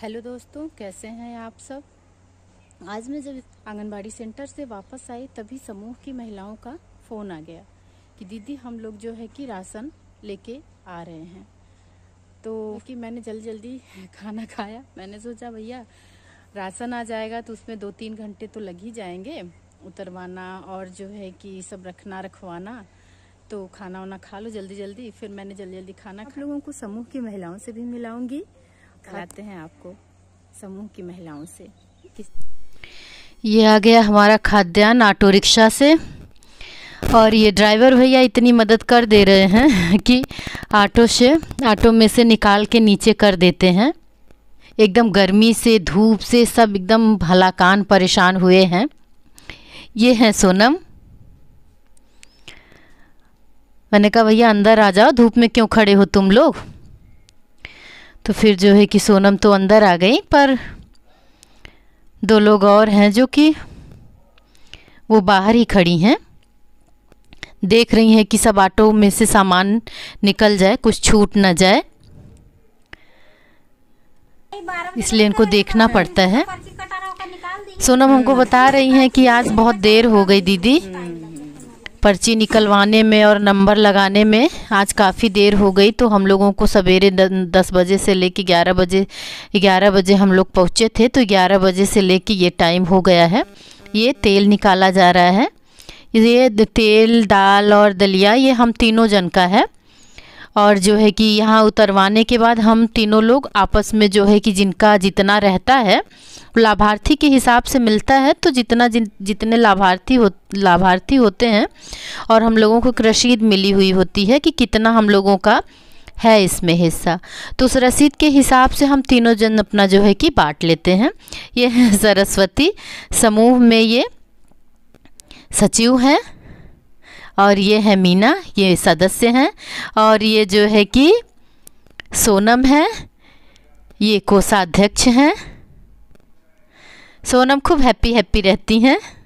hello दोस्तों कैसे हैं आप सब आज मैं जब आंगनबाड़ी सेंटर से वापस आई तभी समूह की महिलाओं का फ़ोन आ गया कि दीदी हम लोग जो है कि राशन लेके आ रहे हैं तो कि मैंने जल्दी जल्दी खाना खाया मैंने सोचा भैया राशन आ जाएगा तो उसमें दो तीन घंटे तो लग ही जाएंगे उतरवाना और जो है कि सब रखना रखवाना तो खाना वाना खा लो जल्दी जल्दी फिर मैंने जल्दी जल्दी खाना खा लोगों को समूह की महिलाओं से भी मिलाऊंगी दिखाते हैं आपको समूह की महिलाओं से ये आ गया हमारा खाद्यान्न ऑटो रिक्शा से और ये ड्राइवर भैया इतनी मदद कर दे रहे हैं कि ऑटो से ऑटो में से निकाल के नीचे कर देते हैं एकदम गर्मी से धूप से सब एकदम भलाकान परेशान हुए हैं ये हैं सोनम मैंने कहा भैया अंदर आ जाओ धूप में क्यों खड़े हो तुम लोग तो फिर जो है कि सोनम तो अंदर आ गई पर दो लोग और हैं जो कि वो बाहर ही खड़ी हैं देख रही हैं कि सब ऑटो में से सामान निकल जाए कुछ छूट ना जाए इसलिए इनको देखना पड़ता है सोनम हमको बता रही हैं कि आज बहुत देर हो गई दीदी पर्ची निकलवाने में और नंबर लगाने में आज काफ़ी देर हो गई तो हम लोगों को सवेरे दस बजे से लेके ग्यारह बजे ग्यारह बजे हम लोग पहुँचे थे तो ग्यारह बजे से लेके ये टाइम हो गया है ये तेल निकाला जा रहा है ये तेल दाल और दलिया ये हम तीनों जन का है और जो है कि यहाँ उतरवाने के बाद हम तीनों लोग आपस में जो है कि जिनका जितना रहता है लाभार्थी के हिसाब से मिलता है तो जितना जिन जितने लाभार्थी हो लाभार्थी होते हैं और हम लोगों को रसीद मिली हुई होती है कि कितना हम लोगों का है इसमें हिस्सा तो उस रसीद के हिसाब से हम तीनों जन अपना जो है कि बांट लेते हैं ये है सरस्वती समूह में ये सचिव हैं और ये है मीना ये सदस्य हैं और ये जो है कि सोनम है ये कोषाध्यक्ष हैं सोनम खूब हैप्पी हैप्पी रहती हैं